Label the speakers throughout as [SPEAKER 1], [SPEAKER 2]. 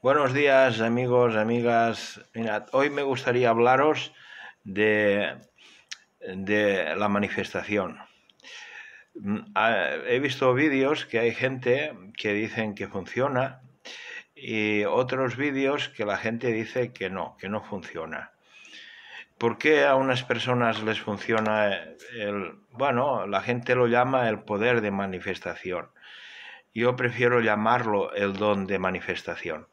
[SPEAKER 1] Buenos días amigos, amigas. hoy me gustaría hablaros de, de la manifestación. Mm, he visto vídeos que hay gente que dicen que funciona y otros vídeos que la gente dice que no, que no funciona. ¿Por qué a unas personas les funciona el, bueno, la gente lo llama el poder de manifestación? Yo prefiero llamarlo el don de manifestación,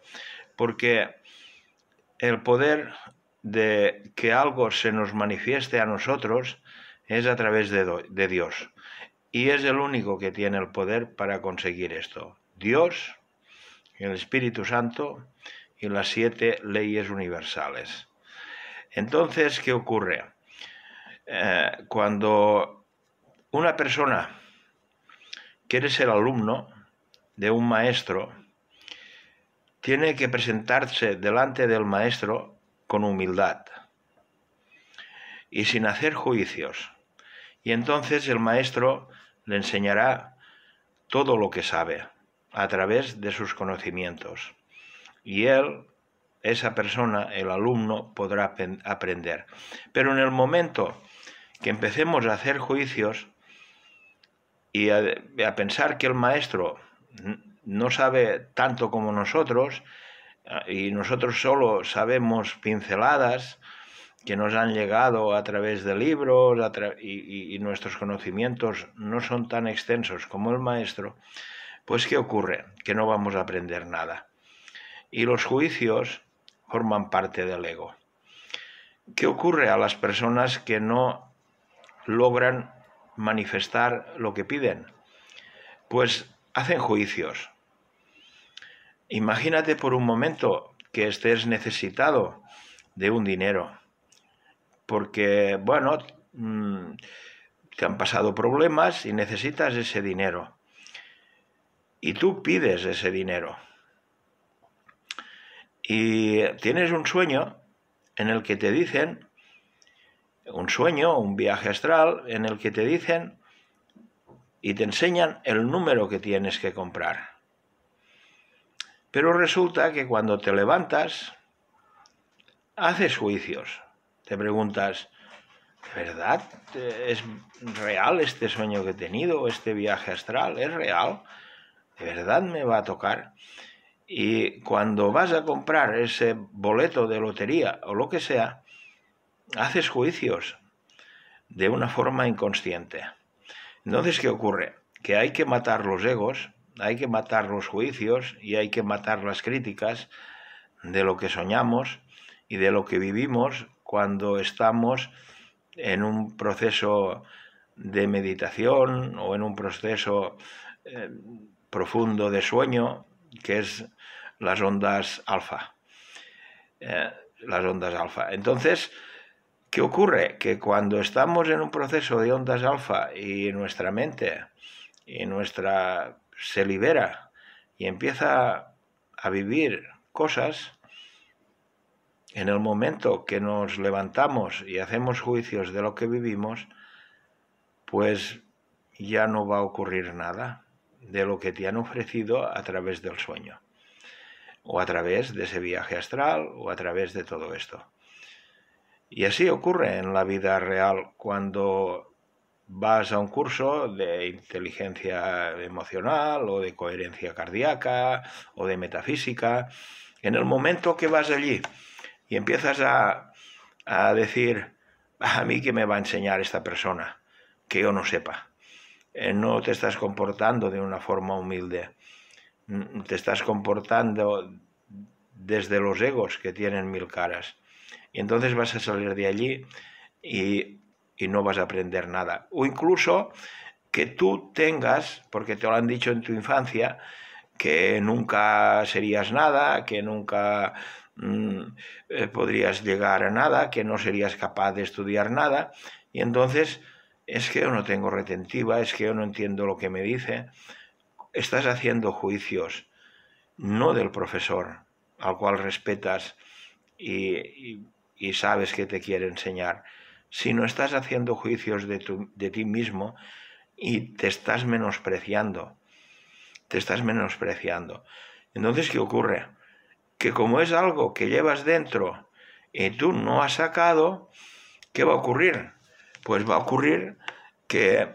[SPEAKER 1] porque el poder de que algo se nos manifieste a nosotros es a través de, Dios. Y es el único que tiene el poder para conseguir esto. Dios, el Espíritu Santo y las siete leyes universales. Entonces, ¿qué ocurre? Eh, cuando una persona quiere ser alumno, de un maestro, tiene que presentarse delante del maestro con humildad y sin hacer juicios. Y entonces el maestro le enseñará todo lo que sabe a través de sus conocimientos. Y él, esa persona, el alumno, podrá aprender. Pero en el momento que empecemos a hacer juicios y a, pensar que el maestro no sabe tanto como nosotros eh, y nosotros solo sabemos pinceladas que nos han llegado a través de libros y, y, nuestros conocimientos no son tan extensos como el maestro, pues ¿qué ocurre? Que no vamos a aprender nada. Y los juicios forman parte del ego. ¿Qué ocurre a las personas que no logran manifestar lo que piden? Pues hacen juicios. Imagínate por un momento que estés necesitado de un dinero, porque, bueno, mm, te han pasado problemas y necesitas ese dinero. Y tú pides ese dinero. Y tienes un sueño en el que te dicen, un sueño, un viaje astral, en el que te dicen y te enseñan el número que tienes que comprar. Pero resulta que cuando te levantas, haces juicios. Te preguntas, verdad es real este sueño que he tenido, este viaje astral? ¿Es real? ¿De verdad me va a tocar? Y cuando vas a comprar ese boleto de lotería o lo que sea, haces juicios de una forma inconsciente. Entonces, ¿qué ocurre? Que hay que matar los egos, hay que matar los juicios y hay que matar las críticas de lo que soñamos y de lo que vivimos cuando estamos en un proceso de meditación o en un proceso eh, profundo de sueño, que es las ondas alfa. Eh, las ondas alfa. Entonces, ¿Qué ocurre? Que cuando estamos en un proceso de ondas alfa y nuestra mente y nuestra se libera y empieza a vivir cosas, en el momento que nos levantamos y hacemos juicios de lo que vivimos, pues ya no va a ocurrir nada de lo que te han ofrecido a través del sueño, o a través de ese viaje astral, o a través de todo esto. Y así ocurre en la vida real cuando vas a un curso de inteligencia emocional o de coherencia cardíaca o de metafísica. En el momento que vas allí y empiezas a, decir, a mí que me va a enseñar esta persona, que yo no sepa. Eh, no te estás comportando de una forma humilde, mm, te estás comportando desde los egos que tienen mil caras. Y entonces vas a salir de allí y, no vas a aprender nada. O incluso que tú tengas, porque te lo han dicho en tu infancia, que nunca serías nada, que nunca mm, eh, podrías llegar a nada, que no serías capaz de estudiar nada, y entonces es que yo no tengo retentiva, es que yo no entiendo lo que me dice. Estás haciendo juicios, no del profesor, al cual respetas y, y sabes que te quiere enseñar, si no estás haciendo juicios de, ti mismo y te estás menospreciando. Te estás menospreciando. Entonces, ¿qué ocurre? Que como es algo que llevas dentro y tú no has sacado, ¿qué va a ocurrir? Pues va a ocurrir que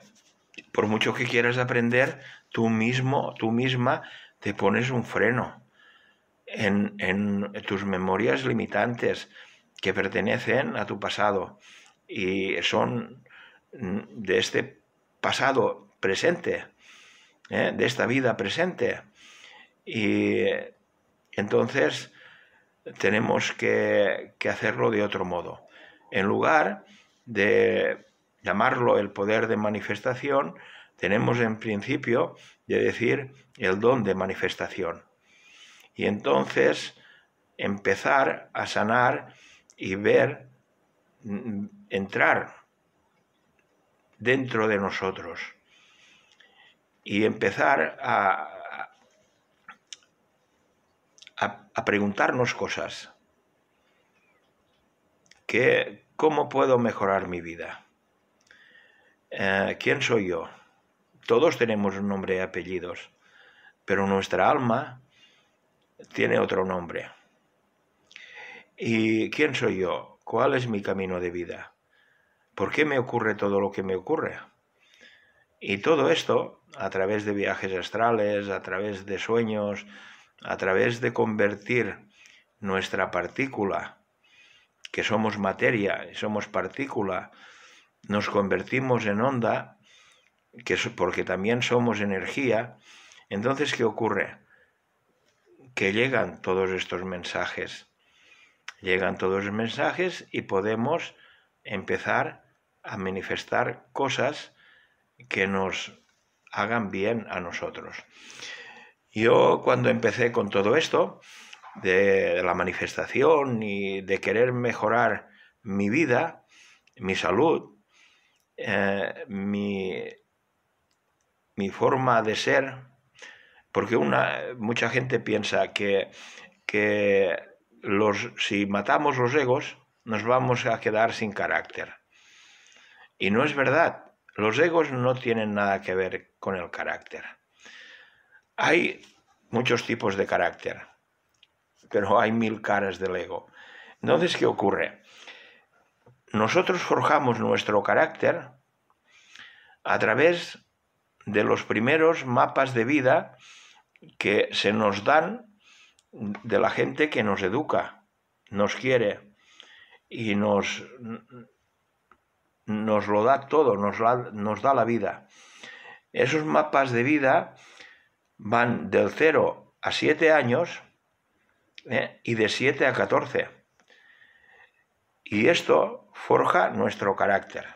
[SPEAKER 1] por mucho que quieras aprender, tú mismo, tú misma, te pones un freno en, en tus memorias limitantes, que pertenecen a tu pasado y son mm, de este pasado presente, ¿eh? de esta vida presente. Y entonces tenemos que hacerlo de otro modo. En lugar de llamarlo el poder de manifestación, tenemos en principio de decir el don de manifestación. Y entonces empezar a sanar y ver mm, mm, entrar dentro de nosotros y empezar a, a, preguntarnos cosas. ¿Cómo puedo mejorar mi vida? Eh, ¿Quién soy yo? Todos tenemos un nombre y apellidos, pero nuestra alma tiene otro nombre. ¿Y quién soy yo? ¿Cuál es mi camino de vida? ¿Por qué me ocurre todo lo que me ocurre? Y todo esto, a través de viajes astrales, a través de sueños, a través de convertir nuestra partícula, que somos materia, y somos partícula, nos convertimos en onda, porque también somos energía, entonces ¿qué ocurre? Que llegan todos estos mensajes llegan todos los mensajes y podemos empezar a manifestar cosas que nos hagan bien a nosotros. Yo cuando empecé con todo esto, de la manifestación y de querer mejorar mi vida, mi salud, eh, mi, mi, forma de ser, porque una, mucha gente piensa que, que los, si matamos los egos, nos vamos a quedar sin carácter. Y no es verdad. Los egos no tienen nada que ver con el carácter. Hay muchos tipos de carácter, pero hay mil caras del ego. Entonces, ¿qué ocurre? Nosotros forjamos nuestro carácter a través de los primeros mapas de vida que se nos dan de la gente que nos educa, nos quiere y nos, nos lo da todo, nos, da la vida. Esos mapas de vida van del 0 a 7 años ¿eh? y de 7 a 14. Y esto forja nuestro carácter.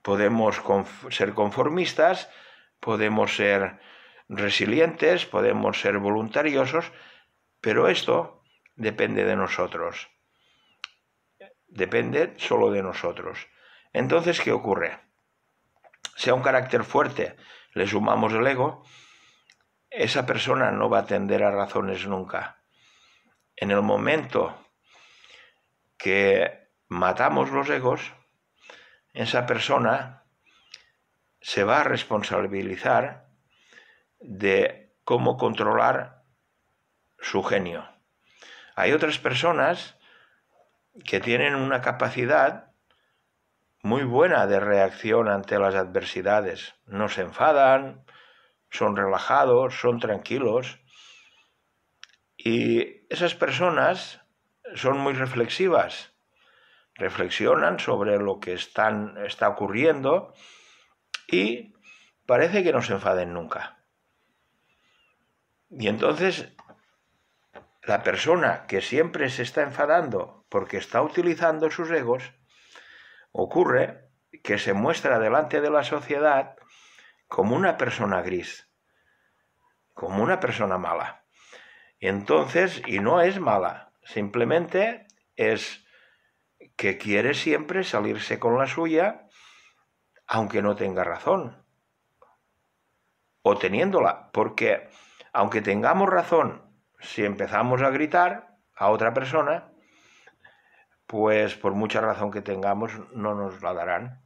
[SPEAKER 1] Podemos ser conformistas, podemos ser resilientes, podemos ser voluntariosos, pero esto depende de nosotros. Depende solo de nosotros. Entonces, ¿qué ocurre? Sea un carácter fuerte, le sumamos el ego, esa persona no va a atender a razones nunca. En el momento que matamos los egos, esa persona se va a responsabilizar de cómo controlar su genio. Hay otras personas que tienen una capacidad muy buena de reacción ante las adversidades. No se enfadan, son relajados, son tranquilos. Y esas personas son muy reflexivas. Reflexionan sobre lo que está ocurriendo y parece que no se enfaden nunca. Y entonces la persona que siempre se está enfadando porque está utilizando sus egos, ocurre que se muestra delante de la sociedad como una persona gris, como una persona mala. entonces, y no es mala, simplemente es que quiere siempre salirse con la suya, aunque no tenga razón, o teniéndola, porque aunque tengamos razón, si empezamos a gritar a otra persona, pues por mucha razón que tengamos, no nos la darán.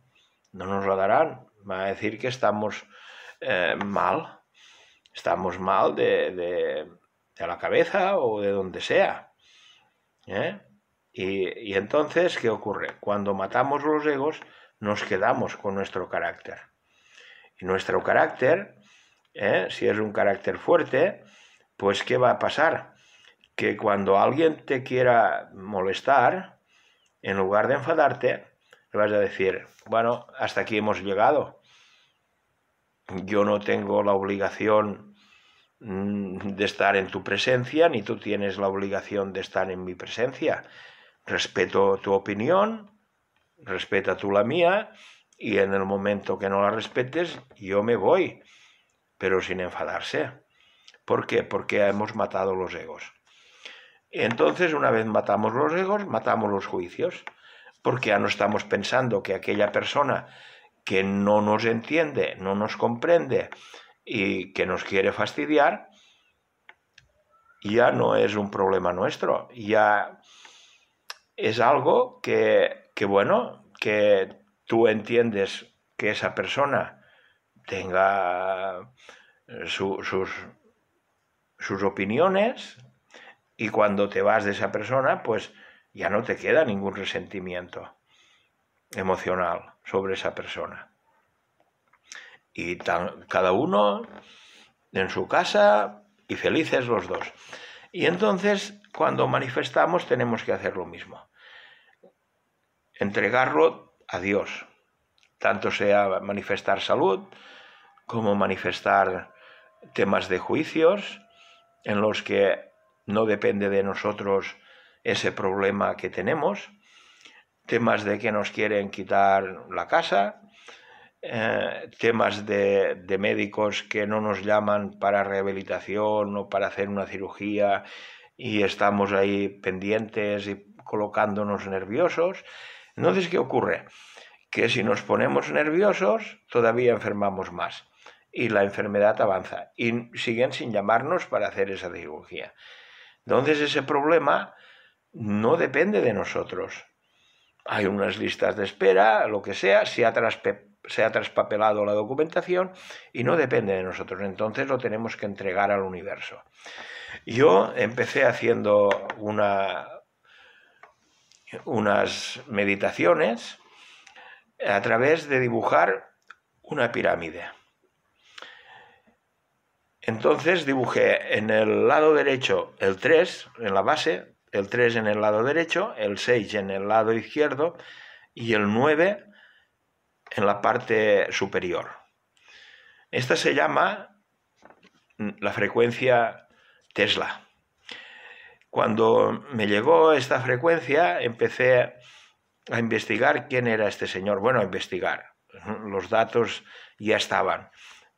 [SPEAKER 1] No nos la darán. Va a decir que estamos eh, mal. Estamos mal de, de, de, la cabeza o de donde sea. ¿eh? Y, y entonces, ¿qué ocurre? Cuando matamos los egos, nos quedamos con nuestro carácter. Y nuestro carácter ¿eh? si es un carácter fuerte, pues ¿qué va a pasar? Que cuando alguien te quiera molestar, en lugar de enfadarte, le vas a decir, bueno, hasta aquí hemos llegado. Yo no tengo la obligación mm, de estar en tu presencia, ni tú tienes la obligación de estar en mi presencia. Respeto tu opinión, respeta tú la mía, y en el momento que no la respetes, yo me voy pero sin enfadarse. ¿Por qué? Porque hemos matado los egos. Entonces, una vez matamos los egos, matamos los juicios, porque ya no estamos pensando que aquella persona que no nos entiende, no nos comprende y que nos quiere fastidiar, ya no es un problema nuestro, ya es algo que, que bueno, que tú entiendes que esa persona tenga eh, sus, sus opiniones y cuando te vas de esa persona, pues ya no te queda ningún resentimiento emocional sobre esa persona. Y cada uno en su casa y felices los dos. Y entonces, cuando manifestamos, tenemos que hacer lo mismo. Entregarlo a Dios, tanto sea manifestar salud como manifestar temas de juicios en los que no depende de nosotros ese problema que tenemos, temas de que nos quieren quitar la casa, eh, temas de, de, médicos que no nos llaman para rehabilitación o para hacer una cirugía y estamos ahí pendientes y colocándonos nerviosos. Entonces, ¿qué ocurre? que si nos ponemos nerviosos todavía enfermamos más y la enfermedad avanza y siguen sin llamarnos para hacer esa cirugía. Entonces ese problema no depende de nosotros. Hay unas listas de espera, lo que sea, se ha, traspapelado la documentación y no depende de nosotros. Entonces lo tenemos que entregar al universo. Yo empecé haciendo unas meditaciones a través de dibujar una pirámide. Entonces dibujé en el lado derecho el 3, en la base, el 3 en el lado derecho, el 6 en el lado izquierdo y el 9 en la parte superior. Esta se llama mm, la frecuencia Tesla. Cuando me llegó esta frecuencia empecé a investigar quién era este señor. Bueno, a investigar. Los datos ya estaban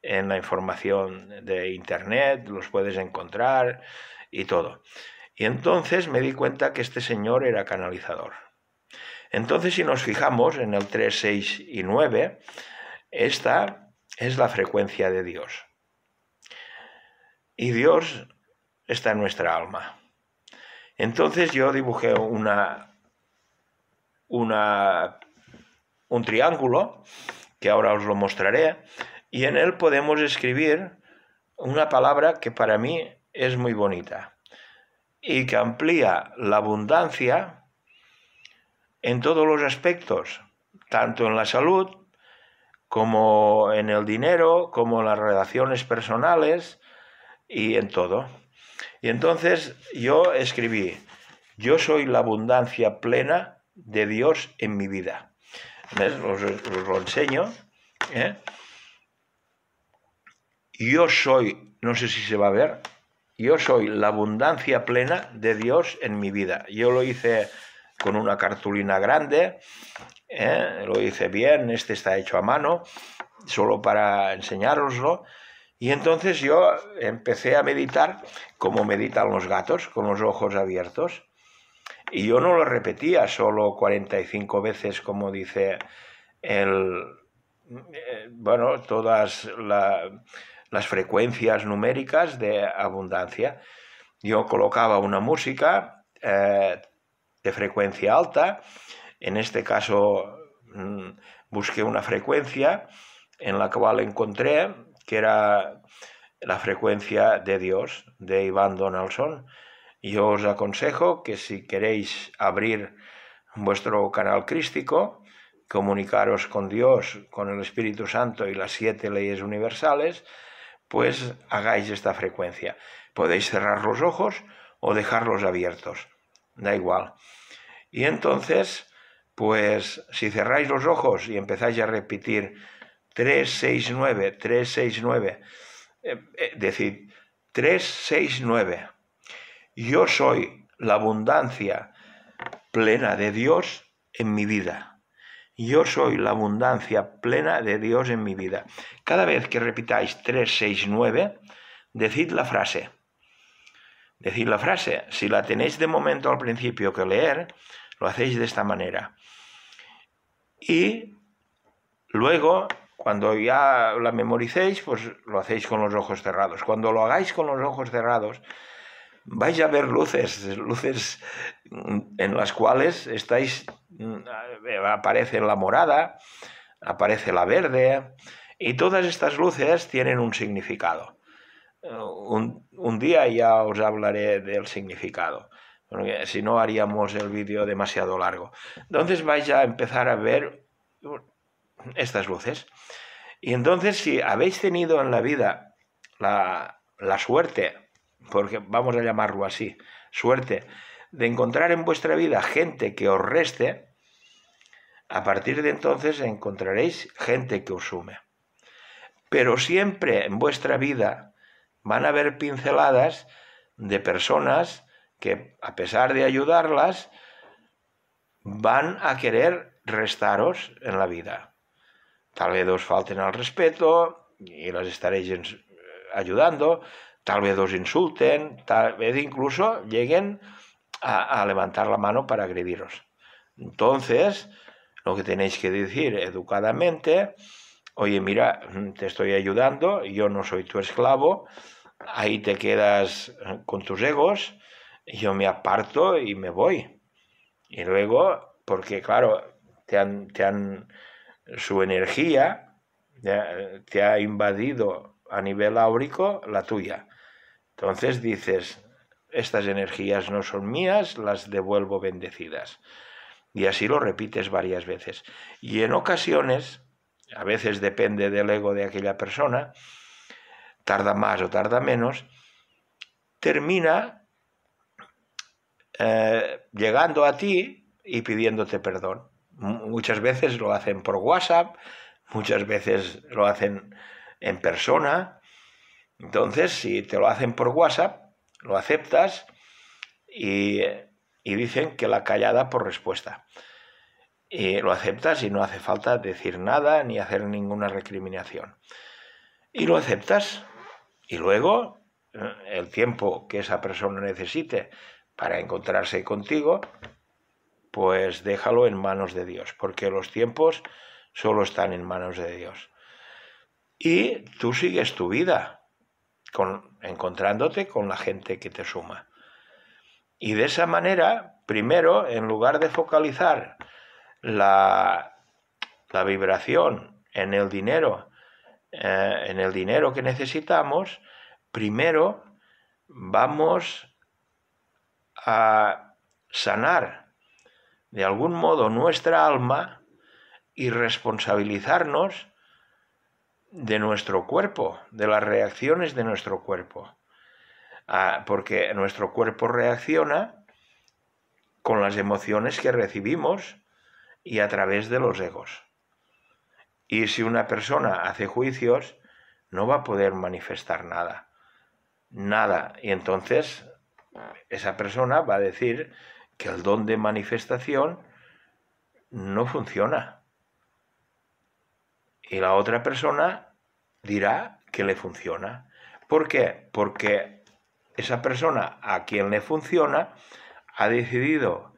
[SPEAKER 1] en la información de Internet, los puedes encontrar y todo. Y entonces me di cuenta que este señor era canalizador. Entonces, si nos fijamos en el 3, 6 y 9, esta es la frecuencia de Dios. Y Dios está en nuestra alma. Entonces yo dibujé una, una, un triángulo, que ahora os lo mostraré, y en él podemos escribir una palabra que para mí es muy bonita y que amplía la abundancia en todos los aspectos, tanto en la salud como en el dinero, como en las relaciones personales y en todo. Y entonces yo escribí, yo soy la abundancia plena de Dios en mi vida. Os, lo enseño. ¿eh? Yo soy, no sé si se va a ver, yo soy la abundancia plena de Dios en mi vida. Yo lo hice con una cartulina grande, ¿eh? lo hice bien, este está hecho a mano, solo para enseñároslo. Y entonces yo empecé a meditar como meditan los gatos, con los ojos abiertos. Y yo no lo repetía solo 45 veces, como dice el, eh, bueno, todas las frecuencias numéricas de abundancia. Yo colocaba una música eh, de frecuencia alta, en este caso mm, busqué una frecuencia en la cual encontré que era la frecuencia de Dios de Iván Donaldson yo os aconsejo que si queréis abrir vuestro canal crístico, comunicaros con Dios, con el Espíritu Santo y las siete leyes universales, pues hagáis esta frecuencia. Podéis cerrar los ojos o dejarlos abiertos, da igual. Y entonces, pues si cerráis los ojos y empezáis a repetir 369, 369, decir decid 369, yo soy la abundancia plena de Dios en mi vida. Yo soy la abundancia plena de Dios en mi vida. Cada vez que repitáis 3, 6, 9, decid la frase. Decid la frase. Si la tenéis de momento al principio que leer, lo hacéis de esta manera. Y luego, cuando ya la memoricéis, pues lo hacéis con los ojos cerrados. Cuando lo hagáis con los ojos cerrados, vais a ver luces, luces mm, en las cuales estáis, mm, eh, aparece la morada, aparece la verde, y todas estas luces tienen un significado. Eh, un, día ya os hablaré del significado, porque si no haríamos el vídeo demasiado largo. Entonces vais a empezar a ver uh, estas luces. Y entonces si habéis tenido en la vida la, la suerte porque vamos a llamarlo así, suerte, de encontrar en vuestra vida gente que os reste, a partir de entonces encontraréis gente que os sume. Pero siempre en vuestra vida van a haber pinceladas de personas que, a pesar de ayudarlas, van a querer restaros en la vida. Tal vez os falten al respeto y las estaréis ayudando, tal vez os insulten, tal vez incluso lleguen a, levantar la mano para agrediros. Entonces, lo que tenéis que decir educadamente, oye, mira, te estoy ayudando, yo no soy tu esclavo, ahí te quedas con tus egos, yo me aparto y me voy. Y luego, porque claro, te te han su energía te ha invadido a nivel áurico la tuya. Entonces dices, estas energías no son mías, las devuelvo bendecidas. Y así lo repites varias veces. Y en ocasiones, a veces depende del ego de aquella persona, tarda más o tarda menos, termina eh, llegando a ti y pidiéndote perdón. Muchas veces lo hacen por WhatsApp, muchas veces lo hacen en persona, entonces, si te lo hacen por WhatsApp, lo aceptas y, dicen que la callada por respuesta. Y lo aceptas y no hace falta decir nada ni hacer ninguna recriminación. Y lo aceptas. Y luego, eh, el tiempo que esa persona necesite para encontrarse contigo, pues déjalo en manos de Dios, porque los tiempos solo están en manos de Dios. Y tú sigues tu vida, encontrándote con la gente que te suma. Y de esa manera, primero, en lugar de focalizar la, vibración en el dinero, eh, en el dinero que necesitamos, primero vamos a sanar de algún modo nuestra alma y responsabilizarnos de nuestro cuerpo, de las reacciones de nuestro cuerpo. Ah, porque nuestro cuerpo reacciona con las emociones que recibimos y a través de los egos. Y si una persona hace juicios, no va a poder manifestar nada. Nada. Y entonces esa persona va a decir que el don de manifestación no funciona. Y la otra persona dirá que le funciona. ¿Por qué? Porque esa persona a quien le funciona ha decidido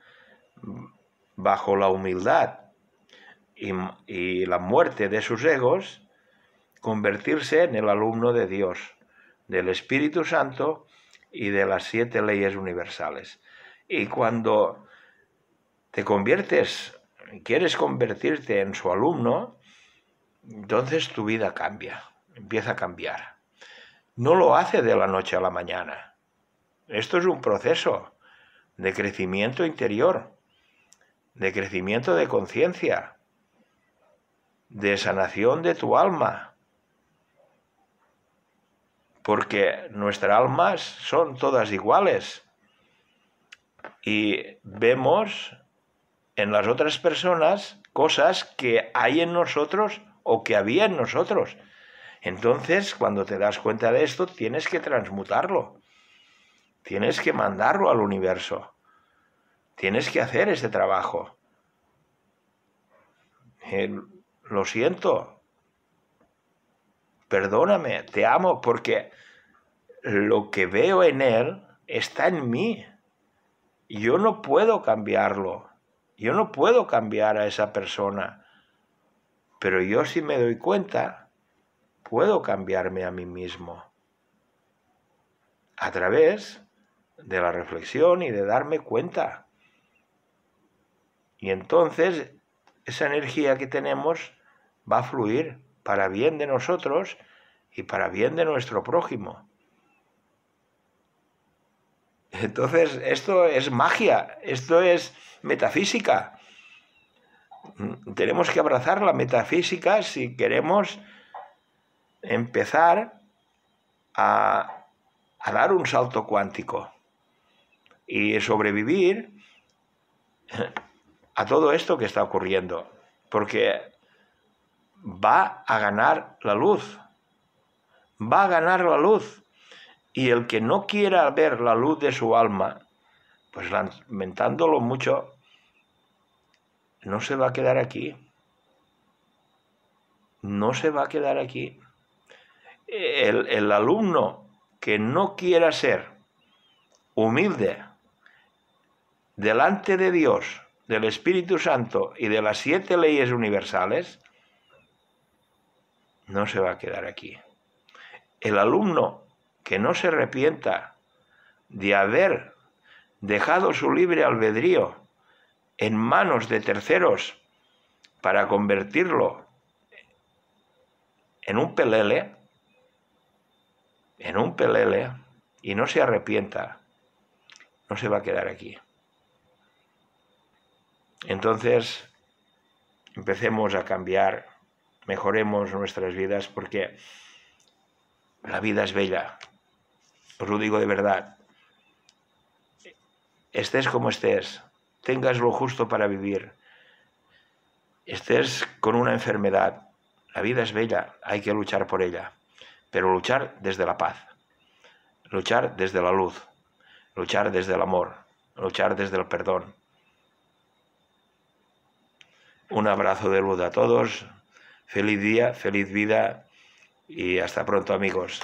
[SPEAKER 1] bajo la humildad y, y, la muerte de sus egos convertirse en el alumno de Dios, del Espíritu Santo y de las siete leyes universales. Y cuando te conviertes, quieres convertirte en su alumno, entonces tu vida cambia empieza a cambiar. No lo hace de la noche a la mañana. Esto es un proceso de crecimiento interior, de crecimiento de conciencia, de sanación de tu alma. Porque nuestras almas son todas iguales. Y vemos en las otras personas cosas que hay en nosotros o que había en nosotros entonces, cuando te das cuenta de esto, tienes que transmutarlo. Tienes que mandarlo al universo. Tienes que hacer ese trabajo. lo siento. Perdóname, te amo porque lo que veo en él está en mí. Yo no puedo cambiarlo. Yo no puedo cambiar a esa persona. Pero yo sí me doy cuenta puedo cambiarme a mí mismo a través de la reflexión y de darme cuenta. Y entonces esa energía que tenemos va a fluir para bien de nosotros y para bien de nuestro prójimo. Entonces, esto es magia, esto es metafísica. Mm, tenemos que abrazar la metafísica si queremos empezar a, dar un salto cuántico y sobrevivir a todo esto que está ocurriendo, porque va a ganar la luz, va a ganar la luz, y el que no quiera ver la luz de su alma, pues lamentándolo mucho, no se va a quedar aquí, no se va a quedar aquí el, alumno que no quiera ser humilde delante de Dios, del Espíritu Santo y de las siete leyes universales, no se va a quedar aquí. El alumno que no se arrepienta de haber dejado su libre albedrío en manos de terceros para convertirlo en un pelele, en un pelele y no se arrepienta, no se va a quedar aquí. Entonces, empecemos a cambiar, mejoremos nuestras vidas porque la vida es bella, os lo digo de verdad. Estés como estés, tengas lo justo para vivir, estés con una enfermedad, la vida es bella, hay que luchar por ella pero luchar desde la paz, luchar desde la luz, luchar desde el amor, luchar desde el perdón. Un abrazo de luz a todos, feliz día, feliz vida y hasta pronto amigos.